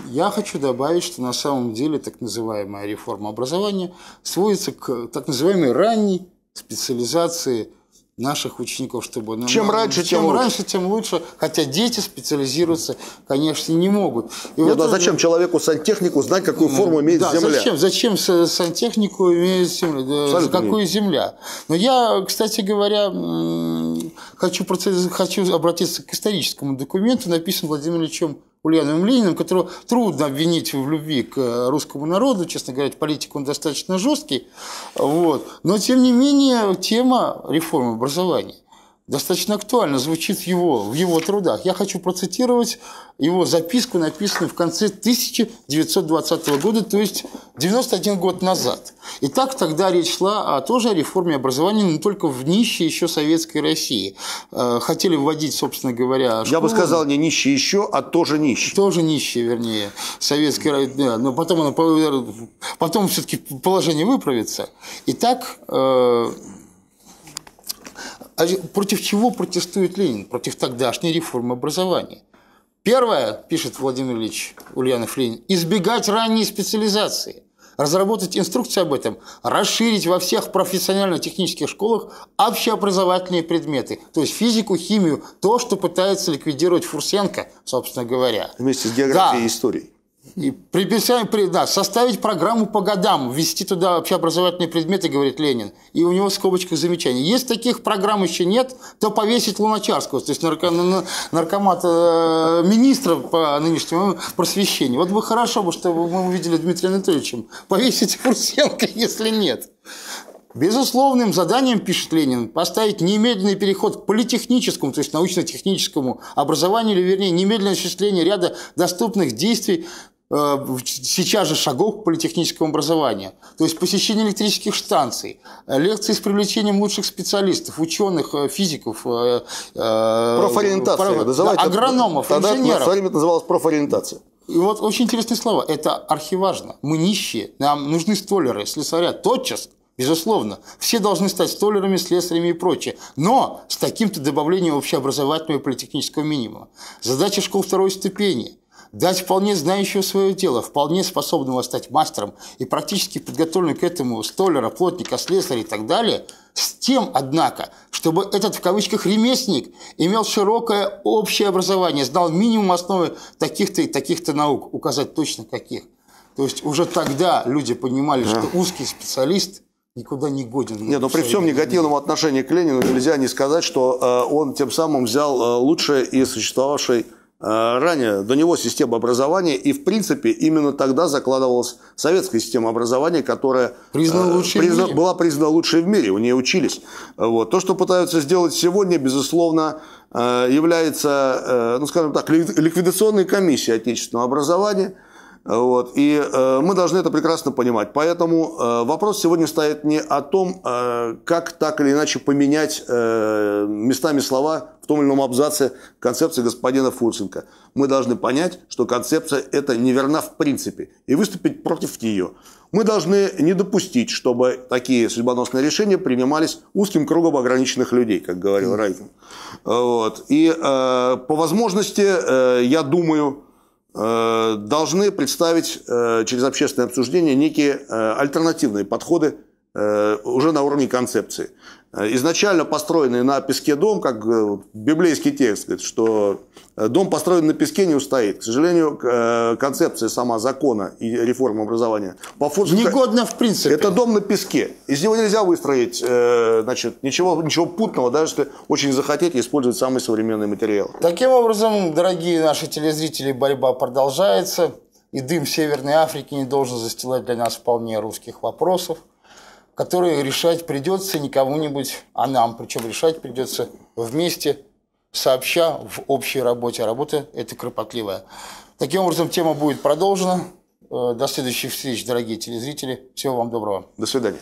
Я хочу добавить, что на самом деле так называемая реформа образования сводится к так называемой ранней специализации наших учеников, чтобы ну, чем раньше, чем, тем лучше. раньше, тем лучше. Хотя дети специализироваться, конечно, не могут. И Нет, ну вот а это... зачем человеку сантехнику знать, какую форму имеет да, земля? Зачем, зачем э, сантехнику имеет земля? Абсолютно Какую нет. земля? Но я, кстати говоря, хочу, хочу обратиться к историческому документу, написанному Владимиром Ильичем Ульяновым Лениным, которого трудно обвинить в любви к э, русскому народу, честно говоря, политик он достаточно жесткий, вот. но тем не менее тема реформы образования – достаточно актуально звучит его, в его трудах. Я хочу процитировать его записку, написанную в конце 1920 года, то есть 91 год назад. И так тогда речь шла о, тоже о реформе образования, но только в нищей еще советской России. Э, хотели вводить, собственно говоря, школу. Я бы сказал, не нищие еще, а тоже нищие. Тоже нищие, вернее, советская. да, но потом, оно, потом все-таки положение выправится. И так э, а против чего протестует Ленин? Против тогдашней реформы образования. Первое, пишет Владимир Ильич Ульянов Ленин, избегать ранней специализации, разработать инструкцию об этом, расширить во всех профессионально-технических школах общеобразовательные предметы, то есть физику, химию, то, что пытается ликвидировать Фурсенко, собственно говоря. Вместе с географией да. и историей. И приписаем, при, да, составить программу по годам, ввести туда общеобразовательные предметы, говорит Ленин. И у него скобочка скобочках замечание. Если таких программ еще нет, то повесить Луначарского, то есть нарко, наркомат э, министра по нынешнему просвещению. Вот бы хорошо, бы, чтобы мы увидели Дмитрия Анатольевича. Повесить Курсенко, если нет. Безусловным заданием, пишет Ленин, поставить немедленный переход к политехническому, то есть научно-техническому образованию, или вернее немедленное осуществление ряда доступных действий Э, сейчас же шагов к политехническому образованию. То есть посещение электрических станций, э, лекции с привлечением лучших специалистов, ученых, э, физиков, профориентация, прав... называйте, агрономов, тогда инженеров. Тогда это называлось профориентация. И вот очень интересные слова. Это архиважно. Мы нищие, нам нужны столеры, слесаря, тотчас. Безусловно, все должны стать столерами, слесарями и прочее, но с таким-то добавлением общеобразовательного и политехнического минимума. Задача школ второй ступени – дать вполне знающего свое дело, вполне способного стать мастером и практически подготовленного к этому столера, плотника, слесаря и так далее, с тем, однако, чтобы этот, в кавычках, ремесленник имел широкое общее образование, знал минимум основы таких-то и таких-то наук, указать точно каких. То есть уже тогда люди понимали, да. что узкий специалист – никуда не годен. Нет, но ну, при всем негативном отношении к Ленину нельзя не сказать, что э, он тем самым взял э, лучшее из существовавшей Э, ранее до него система образования, и в принципе именно тогда закладывалась советская система образования, которая э, призна, была признана лучшей в мире, у нее учились. Вот. То, что пытаются сделать сегодня, безусловно, э, является, ну скажем так, ликвидационной комиссией отечественного образования – вот. И э, мы должны это прекрасно понимать. Поэтому э, вопрос сегодня стоит не о том, э, как так или иначе поменять э, местами слова в том или ином абзаце концепции господина Фурсенко. Мы должны понять, что концепция эта неверна в принципе и выступить против нее. Мы должны не допустить, чтобы такие судьбоносные решения принимались узким кругом ограниченных людей, как говорил Райкин. Вот. И э, по возможности, э, я думаю, Э, должны представить э, через общественное обсуждение некие э, альтернативные подходы уже на уровне концепции. Э, изначально построенный на песке дом, как э, библейский текст говорит, что э, дом, построен на песке, не устоит. К сожалению, концепция сама закона и реформы образования по функции... негодна в принципе. Это дом на песке. Из него нельзя выстроить значит, ничего, ничего путного, даже если очень захотеть использовать самый современный материал. Таким образом, дорогие наши телезрители, борьба продолжается. И дым Северной Африки не должен застилать для нас вполне русских вопросов которые решать придется не кому-нибудь, а нам. Причем решать придется вместе, сообща в общей работе. работа эта кропотливая. Таким образом, тема будет продолжена. Э, до следующих встреч, дорогие телезрители. Всего вам доброго. До свидания.